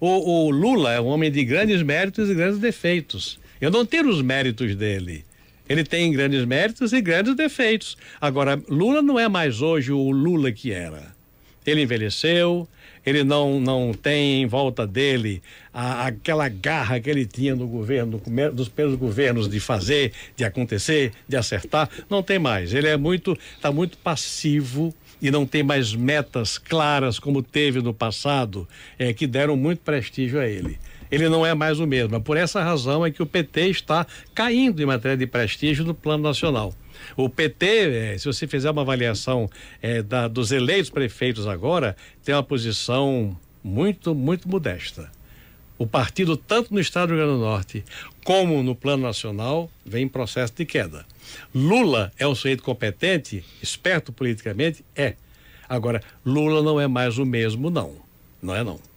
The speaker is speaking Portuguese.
O, o Lula é um homem de grandes méritos e grandes defeitos. Eu não tiro os méritos dele. Ele tem grandes méritos e grandes defeitos. Agora, Lula não é mais hoje o Lula que era. Ele envelheceu, ele não, não tem em volta dele a, aquela garra que ele tinha no governo, dos primeiros governos de fazer, de acontecer, de acertar, não tem mais. Ele é muito, está muito passivo e não tem mais metas claras como teve no passado, é, que deram muito prestígio a ele. Ele não é mais o mesmo. É por essa razão é que o PT está caindo em matéria de prestígio no plano nacional. O PT, eh, se você fizer uma avaliação é, da, dos eleitos prefeitos agora, tem uma posição muito, muito modesta. O partido, tanto no estado do Rio Grande do Norte como no plano nacional, vem em processo de queda. Lula é um sujeito competente, esperto politicamente? É. Agora, Lula não é mais o mesmo, não. Não é, não.